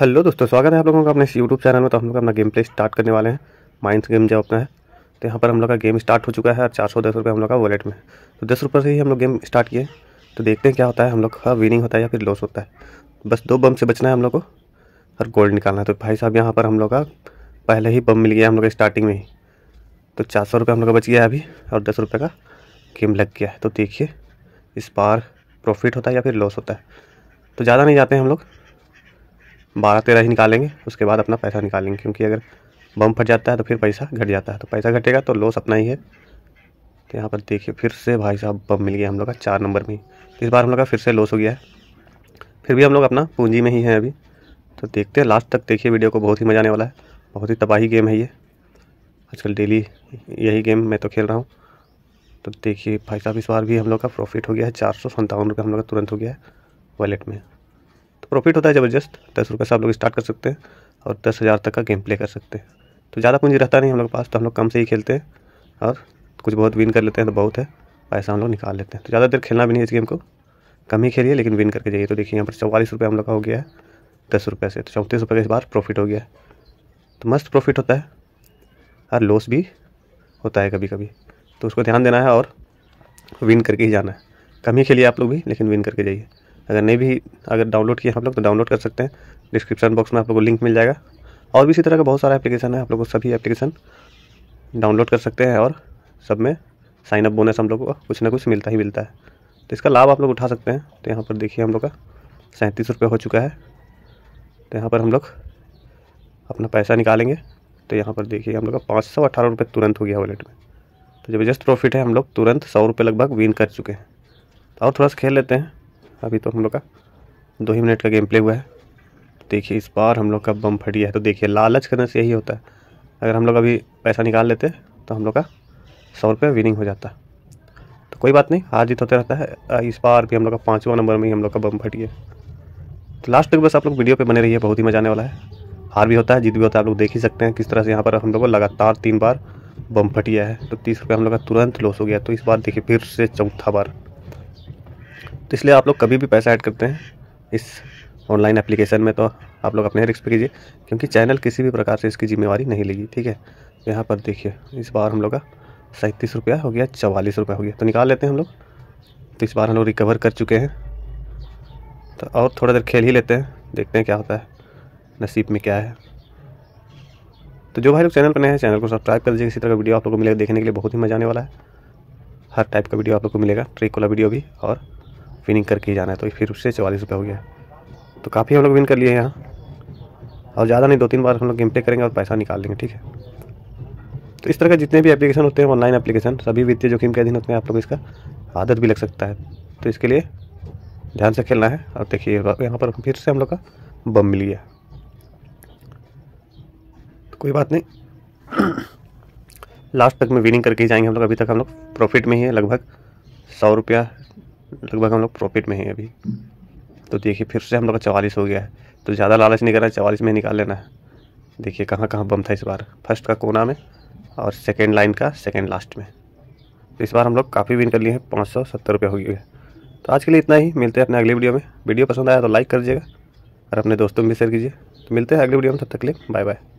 hello दोस्तों स्वागत है आप लोगों का अपने यूट्यूब चैनल में तो हम लोग अपना गेम प्ले स्टार्ट करने वाले हैं माइंस गेम जो अपना है तो यहाँ पर हम लोग का गेम स्टार्ट हो चुका है और चार सौ दस रुपये हम लोग का वॉलेट में तो दस रुपये से ही हम लोग गेम स्टार्ट किए तो देखते हैं क्या होता है हम लोग का विनिंग होता है या फिर लॉस होता है बस दो बम से बचना है हम लोग को और गोल्ड निकालना है तो भाई साहब यहाँ पर हम लोग का पहले ही बम मिल गया हम लोग स्टार्टिंग में ही तो चार सौ हम लोग का बच गया है अभी और दस रुपये का गेम लग गया है तो देखिए इस बार प्रॉफिट होता है या फिर लॉस होता है तो ज़्यादा नहीं जाते हैं हम लोग बारह तेरह ही निकालेंगे उसके बाद अपना पैसा निकालेंगे क्योंकि अगर बम फट जाता है तो फिर पैसा घट जाता है तो पैसा घटेगा तो लॉस अपना ही है तो यहाँ पर देखिए फिर से भाई साहब बम मिल गया हम लोग का चार नंबर में इस बार हम लोग का फिर से लॉस हो गया है फिर भी हम लोग अपना पूंजी में ही हैं अभी तो देखते हैं लास्ट तक देखिए वीडियो को बहुत ही मज़ा आने वाला है बहुत ही तबाही गेम है ये आजकल डेली यही गेम मैं तो खेल रहा हूँ तो देखिए भाई साहब इस बार भी हम लोग का प्रॉफिट हो गया है चार सौ हम लोग का तुरंत हो गया है वॉलेट में प्रॉफिट होता है ज़बरदस्त दस रुपये से आप लोग स्टार्ट कर सकते हैं और दस हज़ार तक का गेम प्ले कर सकते हैं तो ज़्यादा पूंजी रहता नहीं हम लोग के पास तो हम लोग कम से ही खेलते हैं और कुछ बहुत विन कर लेते हैं तो बहुत है पैसा हम लोग निकाल लेते हैं तो ज़्यादा देर खेलना भी नहीं है इस गेम को कम ही खेलिए लेकिन विन करके जाइए तो देखिए यहाँ पर चौवालीस रुपये हम लोग का हो गया है दस रुपये से तो चौंतीस रुपये का इस बार प्रॉफिट हो गया है तो मस्त प्रॉफिट होता है और लॉस भी होता है कभी कभी तो उसको ध्यान देना है और विन करके ही जाना है कम ही खेलिए आप लोग भी लेकिन विन करके जाइए अगर नहीं भी अगर डाउनलोड किया आप लोग तो डाउनलोड कर सकते हैं डिस्क्रिप्शन बॉक्स में आप लोग को लिंक मिल जाएगा और भी इसी तरह का बहुत सारा एप्लीकेशन है आप लोग को सभी एप्लीकेशन डाउनलोड कर सकते हैं और सब में साइन अप बोनस हम लोग को कुछ ना कुछ मिलता ही मिलता है तो इसका लाभ आप लोग उठा सकते हैं तो यहाँ पर देखिए हम लोग का सैंतीस रुपये हो चुका है तो यहाँ पर हम लोग अपना पैसा निकालेंगे तो यहाँ पर देखिए हम लोग का पाँच सौ अठारह रुपये तुरंत हो गया वॉलेट में तो जबरदस्त प्रॉफिट है हम लोग तुरंत सौ रुपये लगभग विन कर चुके हैं तो और थोड़ा सा खेल लेते हैं अभी तो हम लोग का दो ही मिनट का गेम प्ले हुआ है देखिए इस बार हम लोग का बम फट गया है तो देखिए लालच करने से यही होता है अगर हम लोग अभी पैसा निकाल लेते तो हम लोग का सौ रुपये विनिंग हो जाता तो कोई बात नहीं हार जीत तो होते रहता है इस बार भी हम लोग का पाँचवा नंबर में ही हम लोग का बम फट गया तो लास्ट तक बस आप लोग वीडियो पर बने रही बहुत ही मजा आने वाला है हार भी होता है जीत भी होता है आप लोग देख ही सकते हैं किस तरह से यहाँ पर हम लोग को लगातार तीन बार बम फटिया है तो तीस रुपये हम लोग का तुरंत लॉस हो गया तो इस बार देखिए फिर से चौथा बार तो इसलिए आप लोग कभी भी पैसा ऐड करते हैं इस ऑनलाइन एप्लीकेशन में तो आप लोग अपने रिक्स पे कीजिए क्योंकि चैनल किसी भी प्रकार से इसकी जिम्मेवारी नहीं लेगी ठीक है तो यहाँ पर देखिए इस बार हम लोग का सैंतीस रुपया हो गया चवालीस रुपया हो गया तो निकाल लेते हैं हम लोग तो इस बार हम लोग रिकवर कर चुके हैं तो और थोड़ा देर खेल ही लेते हैं देखते हैं क्या होता है नसीब में क्या है तो जो भाई लोग चैनल पर नए हैं चैनल को सब्सक्राइब कर दीजिए इसी तरह का वीडियो आप लोग को मिलेगा देखने के लिए बहुत ही मजा आने वाला है हर टाइप का वीडियो आप लोग को मिलेगा ट्रिक वाला वीडियो भी और विनिंग करके ही जाना है तो फिर उससे चवालीस रुपये हो गया तो काफ़ी हम लोग विन कर लिए यहाँ और ज़्यादा नहीं दो तीन बार हम लोग गेम प्ले करेंगे और पैसा निकाल लेंगे ठीक है तो इस तरह के जितने भी एप्लीकेशन होते हैं ऑनलाइन एप्लीकेशन सभी वित्तीय जोखिम के अधीन होते हैं आप लोग इसका आदत भी लग सकता है तो इसके लिए ध्यान से खेलना है और देखिए यहाँ पर फिर से हम लोग का बम मिल गया तो कोई बात नहीं लास्ट तक में विनिंग करके ही जाएंगे हम लोग अभी तक हम लोग प्रॉफिट में ही है लगभग सौ रुपया लगभग हम लोग प्रॉफिट में हैं अभी तो देखिए फिर से हम लोग का चवालीस हो गया है तो ज़्यादा लालच नहीं करना चवालीस में निकाल लेना है देखिए कहाँ कहाँ बम था इस बार फर्स्ट का कोना में और सेकेंड लाइन का सेकेंड लास्ट में तो इस बार हम लोग काफ़ी विन कर लिए हैं पाँच सौ सत्तर रुपये हो गए तो आज के लिए इतना ही मिलते हैं अपने अगले वीडियो में वीडियो पसंद आया तो लाइक कर दीजिएगा और अपने दोस्तों में भी शेयर कीजिए तो मिलते हैं अगले वीडियो में तब तक के लिए बाय बाय